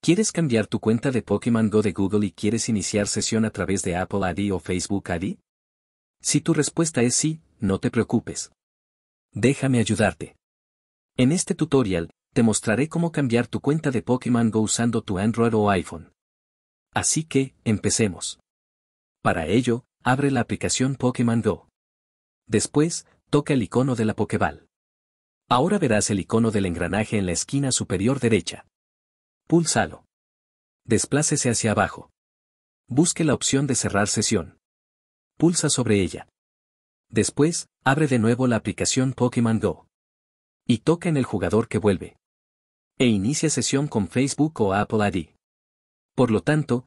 ¿Quieres cambiar tu cuenta de Pokémon Go de Google y quieres iniciar sesión a través de Apple ID o Facebook ID? Si tu respuesta es sí, no te preocupes. Déjame ayudarte. En este tutorial, te mostraré cómo cambiar tu cuenta de Pokémon Go usando tu Android o iPhone. Así que, empecemos. Para ello, abre la aplicación Pokémon Go. Después, toca el icono de la Pokéball. Ahora verás el icono del engranaje en la esquina superior derecha. Púlsalo. Desplácese hacia abajo. Busque la opción de cerrar sesión. Pulsa sobre ella. Después, abre de nuevo la aplicación Pokémon Go. Y toca en el jugador que vuelve. E inicia sesión con Facebook o Apple ID. Por lo tanto,